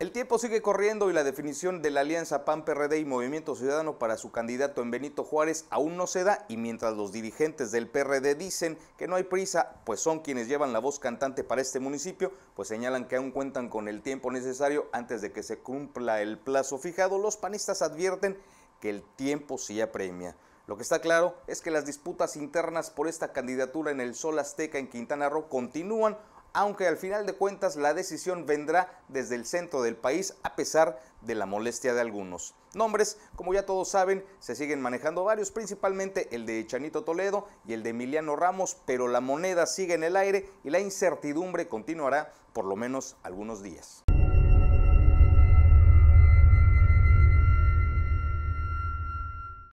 El tiempo sigue corriendo y la definición de la alianza PAN-PRD y Movimiento Ciudadano para su candidato en Benito Juárez aún no se da y mientras los dirigentes del PRD dicen que no hay prisa, pues son quienes llevan la voz cantante para este municipio, pues señalan que aún cuentan con el tiempo necesario antes de que se cumpla el plazo fijado, los panistas advierten que el tiempo sí apremia. Lo que está claro es que las disputas internas por esta candidatura en el Sol Azteca en Quintana Roo continúan aunque al final de cuentas la decisión vendrá desde el centro del país a pesar de la molestia de algunos. Nombres, como ya todos saben, se siguen manejando varios, principalmente el de Chanito Toledo y el de Emiliano Ramos, pero la moneda sigue en el aire y la incertidumbre continuará por lo menos algunos días.